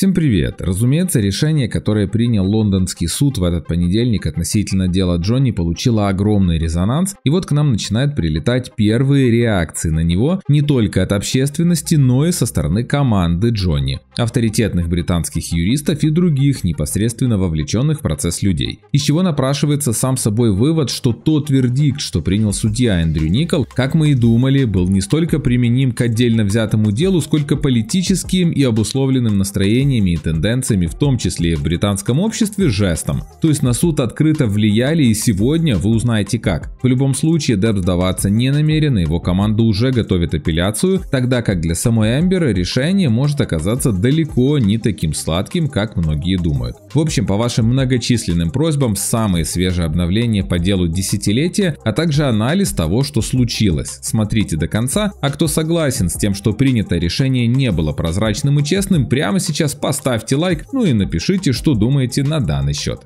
Всем привет! Разумеется, решение, которое принял лондонский суд в этот понедельник относительно дела Джонни, получило огромный резонанс, и вот к нам начинают прилетать первые реакции на него не только от общественности, но и со стороны команды Джонни, авторитетных британских юристов и других непосредственно вовлеченных в процесс людей. Из чего напрашивается сам собой вывод, что тот вердикт, что принял судья Эндрю Никол, как мы и думали, был не столько применим к отдельно взятому делу, сколько политическим и обусловленным настроением изменениями и тенденциями, в том числе и в британском обществе, жестом. То есть на суд открыто влияли и сегодня вы узнаете как. В любом случае Депп сдаваться не намерен, его команда уже готовит апелляцию, тогда как для самой Эмбера решение может оказаться далеко не таким сладким, как многие думают. В общем, по вашим многочисленным просьбам, самые свежие обновления по делу десятилетия, а также анализ того, что случилось. Смотрите до конца, а кто согласен с тем, что принятое решение не было прозрачным и честным, прямо сейчас поставьте лайк, ну и напишите, что думаете на данный счет.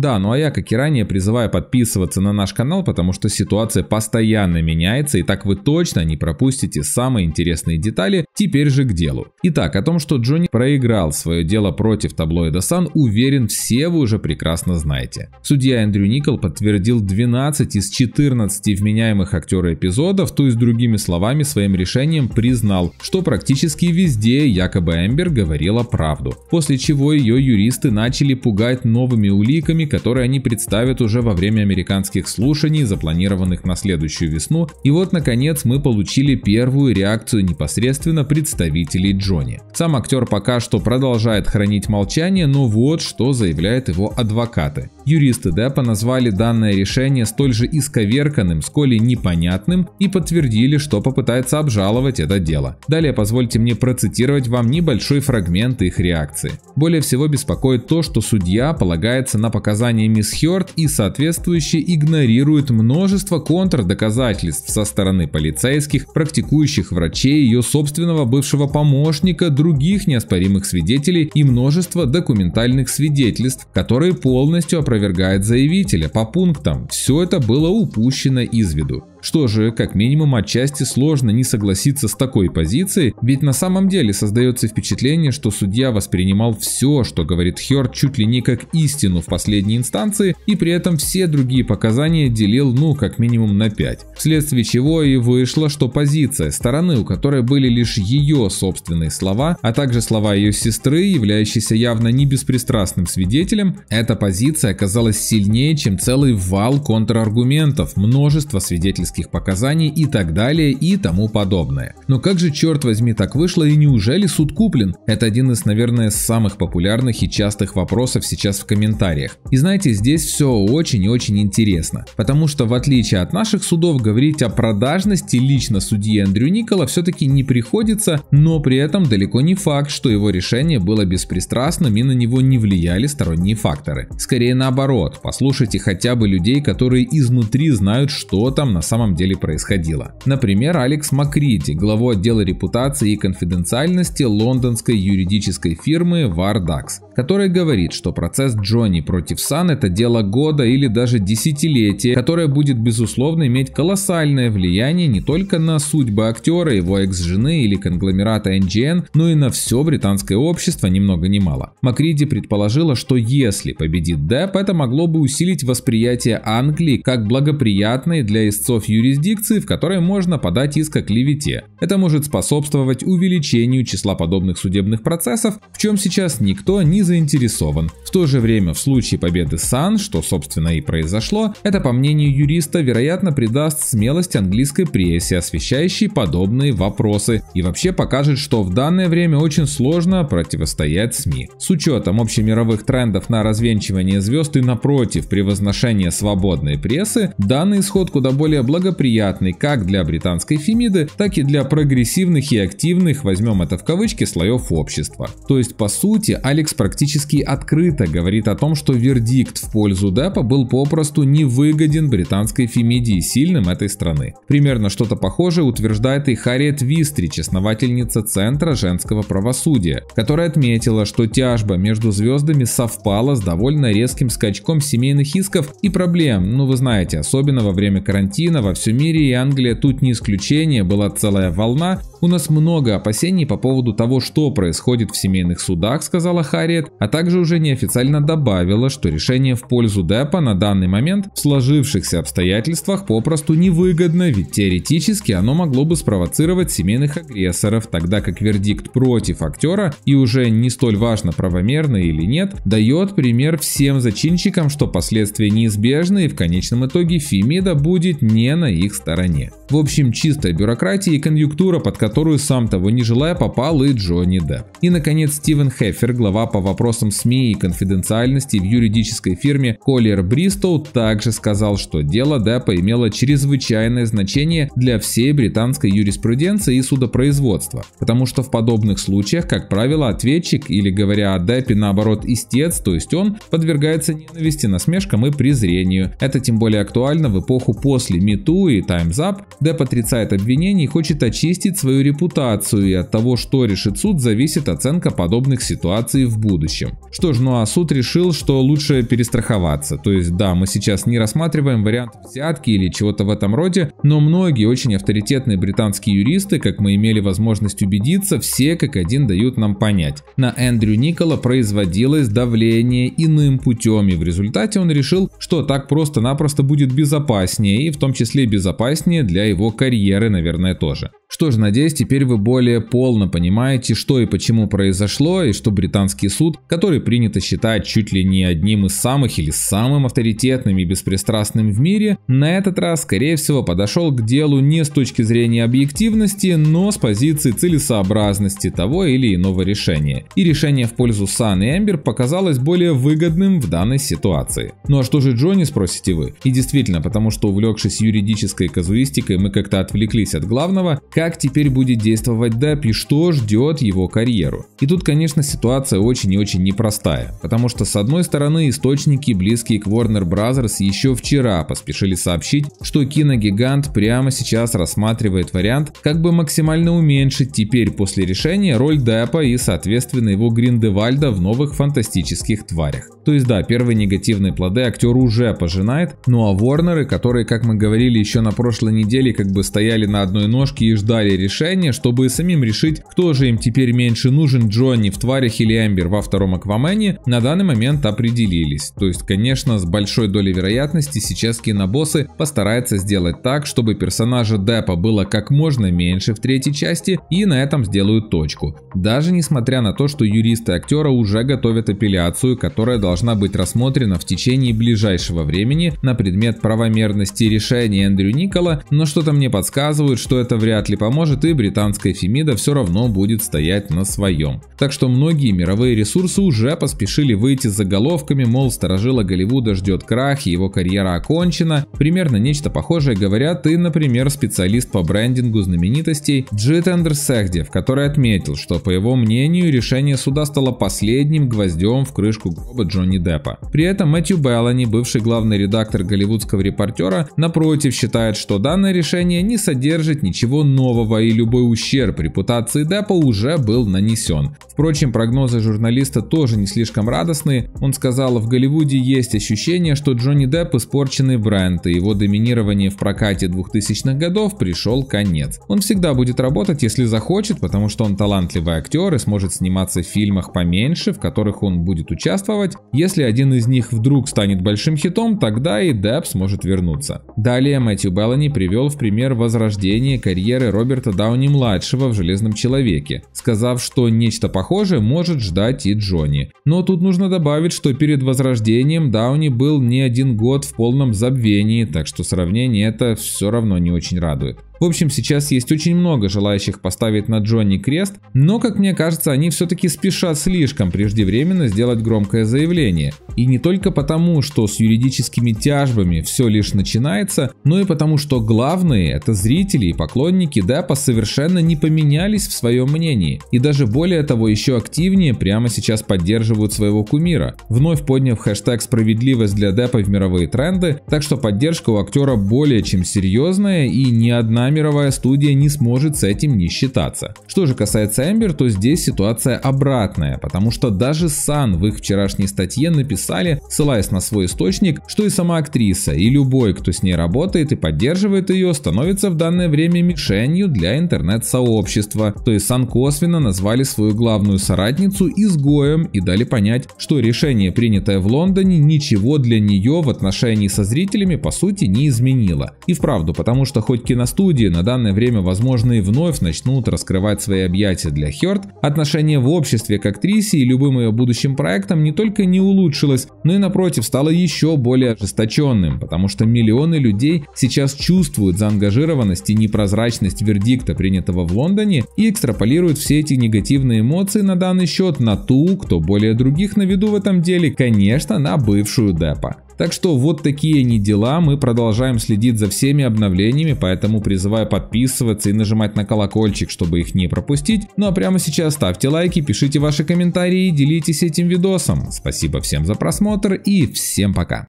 Да, ну а я, как и ранее, призываю подписываться на наш канал, потому что ситуация постоянно меняется, и так вы точно не пропустите самые интересные детали. Теперь же к делу. Итак, о том, что Джонни проиграл свое дело против таблоида Сан, уверен, все вы уже прекрасно знаете. Судья Эндрю Никол подтвердил 12 из 14 вменяемых актера эпизодов, то есть другими словами своим решением признал, что практически везде якобы Эмбер говорила правду. После чего ее юристы начали пугать новыми уликами, которые они представят уже во время американских слушаний, запланированных на следующую весну. И вот, наконец, мы получили первую реакцию непосредственно представителей Джонни. Сам актер пока что продолжает хранить молчание, но вот что заявляют его адвокаты. Юристы Деппа назвали данное решение столь же исковерканным, сколь и непонятным, и подтвердили, что попытается обжаловать это дело. Далее позвольте мне процитировать вам небольшой фрагмент их реакции. Более всего беспокоит то, что судья полагается на показания показания мисс Хёрд и соответствующе игнорирует множество контрдоказательств со стороны полицейских, практикующих врачей, ее собственного бывшего помощника, других неоспоримых свидетелей и множество документальных свидетельств, которые полностью опровергают заявителя по пунктам. Все это было упущено из виду. Что же, как минимум отчасти сложно не согласиться с такой позицией, ведь на самом деле создается впечатление, что судья воспринимал все, что говорит Хёрд, чуть ли не как истину в последней инстанции, и при этом все другие показания делил ну как минимум на 5. Вследствие чего и вышло, что позиция стороны, у которой были лишь ее собственные слова, а также слова ее сестры, являющейся явно не беспристрастным свидетелем, эта позиция оказалась сильнее, чем целый вал контраргументов, множество свидетельств свидетельских показаний и так далее и тому подобное. Но как же, черт возьми, так вышло и неужели суд куплен? Это один из, наверное, самых популярных и частых вопросов сейчас в комментариях. И знаете, здесь все очень и очень интересно, потому что в отличие от наших судов, говорить о продажности лично судьи Андрю Никола все-таки не приходится, но при этом далеко не факт, что его решение было беспристрастным и на него не влияли сторонние факторы. Скорее наоборот, послушайте хотя бы людей, которые изнутри знают, что там на самом самом деле происходило. Например, Алекс Макриди, главу отдела репутации и конфиденциальности лондонской юридической фирмы Vardax, который говорит, что процесс Джонни против Сан это дело года или даже десятилетия, которое будет безусловно иметь колоссальное влияние не только на судьбы актера, его экс-жены или конгломерата NGN, но и на все британское общество ни много ни мало. Макриди предположила, что если победит Депп, это могло бы усилить восприятие Англии как благоприятной для истцов юрисдикции, в которые можно подать иск о клевете. Это может способствовать увеличению числа подобных судебных процессов, в чем сейчас никто не заинтересован. В то же время в случае победы Сан, что собственно и произошло, это по мнению юриста вероятно придаст смелость английской прессе, освещающей подобные вопросы и вообще покажет, что в данное время очень сложно противостоять СМИ. С учетом общемировых трендов на развенчивание звезд и напротив превозношения свободной прессы, данный исход куда более благоприятный благоприятный как для британской Фемиды, так и для прогрессивных и активных, возьмем это в кавычки, слоев общества. То есть, по сути, Алекс практически открыто говорит о том, что вердикт в пользу Деппа был попросту невыгоден британской Фемиде и сильным этой страны. Примерно что-то похожее утверждает и Харриет Вистрич, основательница Центра женского правосудия, которая отметила, что тяжба между звездами совпала с довольно резким скачком семейных исков и проблем, ну вы знаете, особенно во время карантина, во всем мире, и Англия тут не исключение, была целая волна, у нас много опасений по поводу того, что происходит в семейных судах, сказала Харриет, а также уже неофициально добавила, что решение в пользу ДЭПа на данный момент в сложившихся обстоятельствах попросту невыгодно, ведь теоретически оно могло бы спровоцировать семейных агрессоров, тогда как вердикт против актера и уже не столь важно правомерно или нет, дает пример всем зачинщикам, что последствия неизбежны и в конечном итоге Фемида будет не на их стороне. В общем, чистая бюрократия и конъюнктура, под которую сам того не желая попал и Джонни Депп. И, наконец, Стивен Хеффер, глава по вопросам СМИ и конфиденциальности в юридической фирме Collier Bristow, также сказал, что дело Деппа имело чрезвычайное значение для всей британской юриспруденции и судопроизводства, потому что в подобных случаях, как правило, ответчик или, говоря о Деппе, наоборот, истец, то есть он, подвергается ненависти, насмешкам и презрению. Это тем более актуально в эпоху после MeToo и Time's Up. Депп отрицает обвинения и хочет очистить свою свою репутацию, и от того, что решит суд, зависит оценка подобных ситуаций в будущем. Что ж, ну а суд решил, что лучше перестраховаться. То есть, да, мы сейчас не рассматриваем вариант взятки или чего-то в этом роде, но многие очень авторитетные британские юристы, как мы имели возможность убедиться, все как один дают нам понять. На Эндрю Никола производилось давление иным путем, и в результате он решил, что так просто-напросто будет безопаснее, и в том числе безопаснее для его карьеры, наверное, тоже. Что ж, надеюсь, здесь теперь вы более полно понимаете, что и почему произошло, и что британский суд, который принято считать чуть ли не одним из самых или самым авторитетным и беспристрастным в мире, на этот раз, скорее всего, подошел к делу не с точки зрения объективности, но с позиции целесообразности того или иного решения. И решение в пользу Сан и Эмбер показалось более выгодным в данной ситуации. Ну а что же Джонни, спросите вы? И действительно, потому что увлекшись юридической казуистикой, мы как-то отвлеклись от главного, как теперь будет будет действовать Депп и что ждет его карьеру. И тут, конечно, ситуация очень и очень непростая, потому что с одной стороны источники, близкие к Warner Bros. еще вчера поспешили сообщить, что киногигант прямо сейчас рассматривает вариант, как бы максимально уменьшить теперь после решения роль Деппа и соответственно его Гриндевальда в новых фантастических тварях. То есть да, первые негативные плоды актер уже пожинает, ну а Ворнеры, которые, как мы говорили еще на прошлой неделе, как бы стояли на одной ножке и ждали решения, расстояние, чтобы самим решить, кто же им теперь меньше нужен, Джонни в «Тварях» или Эмбер во втором «Аквамене», на данный момент определились. То есть, конечно, с большой долей вероятности сейчас кинобоссы постараются сделать так, чтобы персонажа Деппа было как можно меньше в третьей части, и на этом сделают точку. Даже несмотря на то, что юристы актера уже готовят апелляцию, которая должна быть рассмотрена в течение ближайшего времени на предмет правомерности решения Эндрю Никола, но что-то мне подсказывает, что это вряд ли поможет и британская Фемида все равно будет стоять на своем. Так что многие мировые ресурсы уже поспешили выйти с заголовками, мол, сторожила Голливуда ждет крах, его карьера окончена. Примерно нечто похожее говорят и, например, специалист по брендингу знаменитостей Джитендер Сехдев, который отметил, что, по его мнению, решение суда стало последним гвоздем в крышку гроба Джонни Деппа. При этом Мэтью Беллани, бывший главный редактор голливудского репортера, напротив считает, что данное решение не содержит ничего нового или любой ущерб репутации Apple уже был нанесен. Впрочем, прогнозы журналиста тоже не слишком радостные. Он сказал, в Голливуде есть ощущение, что Джонни Депп испорченный бренд, и его доминирование в прокате 2000-х годов пришел конец. Он всегда будет работать, если захочет, потому что он талантливый актер и сможет сниматься в фильмах поменьше, в которых он будет участвовать. Если один из них вдруг станет большим хитом, тогда и Депп сможет вернуться. Далее Мэтью Беллани привел в пример возрождение карьеры Роберта Дауни Дауни младшего в «Железном человеке», сказав, что нечто похожее может ждать и Джонни. Но тут нужно добавить, что перед возрождением Дауни был не один год в полном забвении, так что сравнение это все равно не очень радует. В общем, сейчас есть очень много желающих поставить на Джонни крест, но, как мне кажется, они все-таки спешат слишком преждевременно сделать громкое заявление. И не только потому, что с юридическими тяжбами все лишь начинается, но и потому, что главные – это зрители и поклонники Деппа совершенно не поменялись в своем мнении. И даже более того, еще активнее прямо сейчас поддерживают своего кумира, вновь подняв хэштег «Справедливость для Деппа в мировые тренды», так что поддержка у актера более чем серьезная и ни одна мировая студия не сможет с этим не считаться. Что же касается Эмбер, то здесь ситуация обратная, потому что даже Сан в их вчерашней статье написали, ссылаясь на свой источник, что и сама актриса, и любой, кто с ней работает и поддерживает ее, становится в данное время мишенью для интернет-сообщества. То есть Сан косвенно назвали свою главную соратницу изгоем и дали понять, что решение, принятое в Лондоне, ничего для нее в отношении со зрителями по сути не изменило. И вправду, потому что хоть киностудия студии на данное время, возможно, и вновь начнут раскрывать свои объятия для Хёрд, отношение в обществе к актрисе и любым ее будущим проектам не только не улучшилось, но и напротив стало еще более ожесточенным, потому что миллионы людей сейчас чувствуют заангажированность и непрозрачность вердикта, принятого в Лондоне, и экстраполируют все эти негативные эмоции на данный счет на ту, кто более других на виду в этом деле, конечно, на бывшую Деппа. Так что вот такие не дела, мы продолжаем следить за всеми обновлениями, поэтому призываю подписываться и нажимать на колокольчик, чтобы их не пропустить. Ну а прямо сейчас ставьте лайки, пишите ваши комментарии и делитесь этим видосом. Спасибо всем за просмотр и всем пока.